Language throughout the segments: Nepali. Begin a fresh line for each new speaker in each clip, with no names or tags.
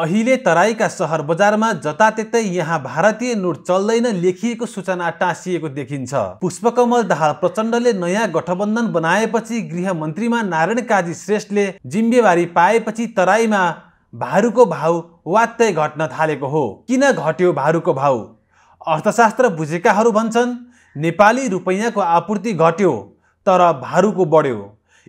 अहिले तराईका सहर बजारमा जताततै यहाँ भारतीय नोट चल्दैन लेखिएको सूचना टाँसिएको देखिन्छ पुष्पकमल दाहाल प्रचण्डले नयाँ गठबन्धन बनाएपछि गृहमन्त्रीमा नारायण काजी श्रेष्ठले जिम्मेवारी पाएपछि तराईमा भारूको भाउ वात्तै घट्न थालेको हो किन घट्यो भारूको भाउ अर्थशास्त्र बुझेकाहरू भन्छन् नेपाली रुपैयाँको आपूर्ति घट्यो तर भारूको बढ्यो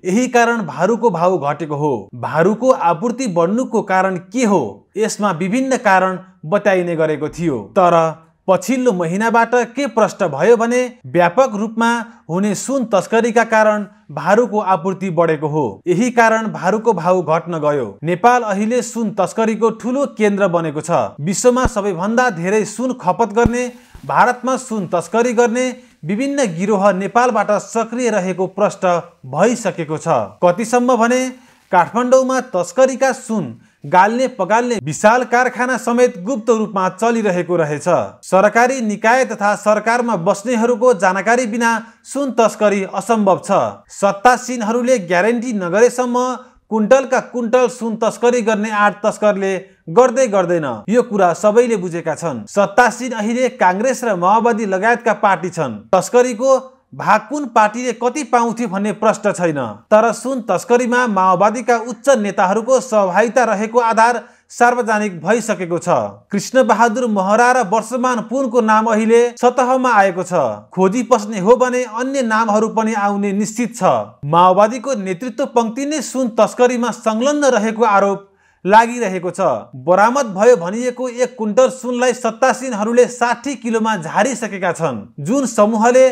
यही कारण भारूको भाउ घटेको हो भारूको आपूर्ति बढ्नुको कारण के हो यसमा विभिन्न कारण बताइने गरेको थियो तर पछिल्लो महिनाबाट के प्रष्ट भयो भने व्यापक रूपमा हुने सुन तस्करीका कारण भारूको आपूर्ति बढेको हो यही कारण भारूको भाउ घट्न गयो नेपाल अहिले सुन तस्करीको ठुलो केन्द्र बनेको छ विश्वमा सबैभन्दा धेरै सुन खपत गर्ने भारतमा सुन तस्करी गर्ने विभिन्न गिरोह नेपालबाट सक्रिय रहेको प्रष्ट भइसकेको छ कतिसम्म भने काठमाडौँमा तस्करीका सुन गाल्ने पगाल्ने विशाल कारखाना समेत गुप्त रूपमा चलिरहेको रहेछ सरकारी निकाय तथा सरकारमा बस्नेहरूको जानकारी बिना सुन तस्करी असम्भव छ सत्तासीनहरूले ग्यारेन्टी नगरेसम्म कुन्टलका कुन्टल सुन तस्करी गर्ने आठ तस्करले गर्दै गर्दैन यो कुरा सबैले बुझेका छन् सत्तासीन अहिले काङ्ग्रेस र माओवादी लगायतका पार्टी छन् तस्करीको भाग कुन पार्टीले कति पाउँथ्यो भन्ने प्रश्न छैन तर सुन तस्करीमा माओवादीका उच्च नेताहरूको सहभागिता रहेको आधार सार्वजनिक भइसकेको छ कृष्ण बहादुर महरा र वर्षमान पुनको नाम अहिले सतहमा आएको छ खोजी पस्ने हो भने अन्य नामहरू पनि आउने निश्चित छ माओवादीको नेतृत्व पङ्क्ति नै सुन तस्करीमा संलग्न रहेको आरोप लागिरहेको छ बरामद भयो भनिएको एक कुन्टल सुनलाई सत्तासीनहरूले साठी किलोमा झारिसकेका छन् जुन समूहले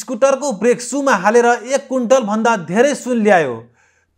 स्कुटरको ब्रेक सुमा हालेर एक कुन्टल भन्दा धेरै सुन ल्यायो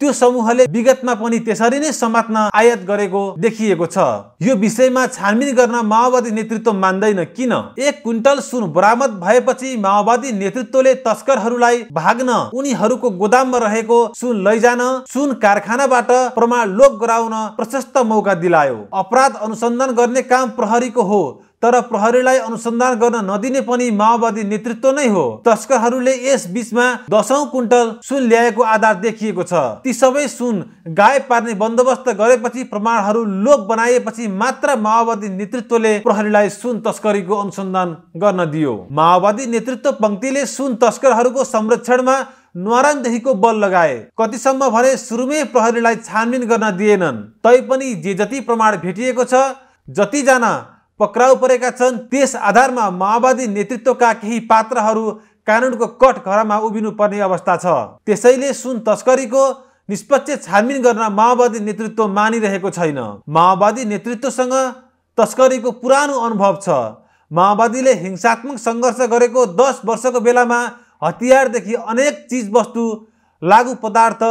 त्यो समूहले विगतमा पनि त्यसरी नै समात्न आयात गरेको देखिएको छ यो विषयमा छानबिन गर्न माओवादी नेतृत्व मान्दैन किन एक क्विन्टल सुन बरामद भएपछि माओवादी नेतृत्वले तस्करहरूलाई भाग्न उनीहरूको गोदाममा रहेको सुन लैजान सुन कारखानाबाट प्रमाण लोप गराउन प्रशस्त मौका दिलायो अपराध अनुसन्धान गर्ने काम प्रहरीको हो तर प्रहरीलाई अनुसन्धान गर्न नदिने पनि माओवादी नेतृत्व नै हो तस्करहरूले यस बिचमा दशौं कुन्टल सुन ल्याएको आधार देखिएको छ ती सबै सुन गायब पार्ने बन्दोबस्त गरेपछि प्रमाणहरू लोप बनाएपछि मात्र माओवादी नेतृत्वले प्रहरीलाई सुन तस्करीको अनुसन्धान गर्न दियो माओवादी नेतृत्व पङ्क्तिले सुन तस्करहरूको संरक्षणमा न्वारानदेखिको बल लगाए कतिसम्म भने सुरुमै प्रहरीलाई छानबिन गर्न दिएनन् तैपनि जे जति प्रमाण भेटिएको छ जतिजना पक्राउ परेका छन् त्यस आधारमा माओवादी नेतृत्वका केही पात्रहरू कानुनको कट घरमा उभिनुपर्ने अवस्था छ त्यसैले सुन तस्करीको निष्पक्ष छानबिन गर्न माओवादी नेतृत्व मानिरहेको छैन माओवादी नेतृत्वसँग तस्करीको पुरानो अनुभव छ माओवादीले हिंसात्मक सङ्घर्ष गरेको दस वर्षको बेलामा हतियारदेखि अनेक वस्तु लागु पदार्थ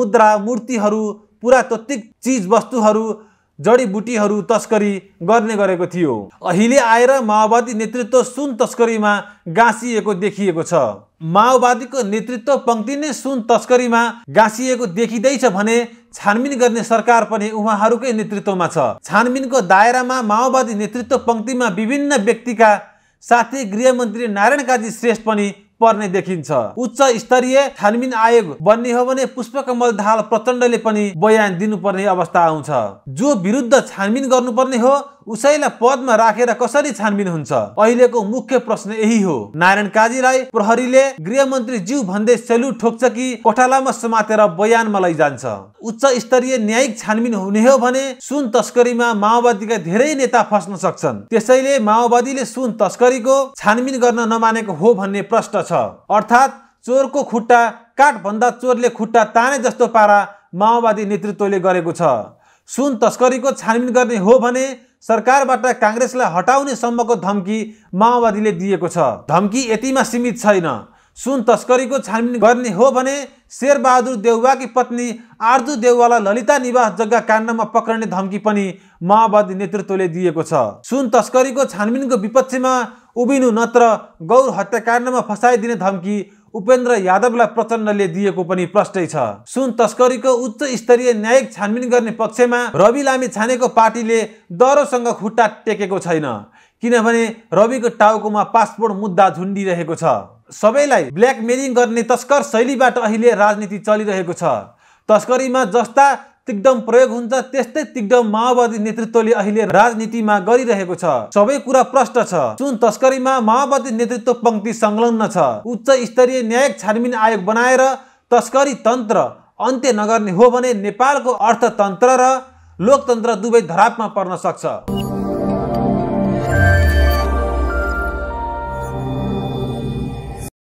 मुद्रा मूर्तिहरू पुरातात्विक वस्तुहरू जडीबुटीहरू तस्करी गर्ने गरेको थियो अहिले आएर माओवादी नेतृत्व सुन तस्करीमा गाँसिएको देखिएको छ माओवादीको नेतृत्व पङ्क्ति नै सुन तस्करीमा गाँसिएको देखिँदैछ भने छानबिन गर्ने सरकार पनि उहाँहरूकै नेतृत्वमा छ छानबिनको दायरामा माओवादी नेतृत्व पङ्क्तिमा विभिन्न व्यक्तिका साथै गृहमन्त्री नारायण काजी श्रेष्ठ पनि पर्ने देखिन्छ उच्च स्तरीय छानबिन आयोग बन्ने हो भने पुष्पकमल दाहाल प्रचण्डले पनि बयान दिनुपर्ने अवस्था आउँछ जो विरुद्ध छानबिन गर्नुपर्ने हो उसैलाई पदमा राखेर कसरी छानबिन हुन्छ अहिलेको मुख्य प्रश्न यही हो नारायण काजीलाई प्रहरीले गृहमन्त्री ज्यू भन्दै सेल्युट ठोक्छ कि कोठालामा समातेर बयानमा लैजान्छ उच्च स्तरीय न्यायिक छानबिन हुने हो भने सुन तस्करीमा माओवादीका धेरै नेता फस्न सक्छन् त्यसैले माओवादीले सुन तस्करीको छानबिन गर्न नमानेको हो भन्ने प्रश्न छ अर्थात् चोरको खुट्टा काठभन्दा चोरले खुट्टा ताने जस्तो पारा माओवादी नेतृत्वले गरेको छ सुन तस्करीको छानबिन गर्ने हो भने सरकारबाट काङ्ग्रेसलाई हटाउने सम्मको धम्की माओवादीले दिएको छ धम्की यतिमा सीमित छैन सुन तस्करीको छानबिन गर्ने हो भने शेरबहादुर देउवाकी पत्नी आर्जु देउवालाई ललिता निवास जग्गा काण्डमा पक्रने धम्की पनि माओवादी नेतृत्वले दिएको छ सुन तस्करीको छानबिनको विपक्षमा उभिनु नत्र गौर हत्याकाण्डमा फसाइदिने धम्की उपेन्द्र यादवलाई प्रचण्डले दिएको पनि प्रष्टै छ सुन तस्करीको उच्च स्तरीय न्यायिक छानबिन गर्ने पक्षमा रवि लामी छानेको पार्टीले दरोसँग खुट्टा टेकेको छैन किनभने रविको टाउकोमा पासपोर्ट मुद्दा झुन्डिरहेको छ सबैलाई ब्ल्याकमेलिङ गर्ने तस्कर शैलीबाट अहिले राजनीति चलिरहेको छ तस्करीमा जस्ता तिग्डम प्रयोग हुन्छ त्यस्तै तिग्डम माओवादी नेतृत्वले अहिले राजनीतिमा गरिरहेको छ सबै कुरा प्रष्ट छ जुन तस्करीमा माओवादी नेतृत्व पङ्क्ति संलग्न छ उच्च स्तरीय न्यायिक छानबिन आयोग बनाएर तस्करी तन्त्र अन्त्य नगर्ने हो भने नेपालको अर्थतन्त्र र लोकतन्त्र दुवै धरापमा पर्न सक्छ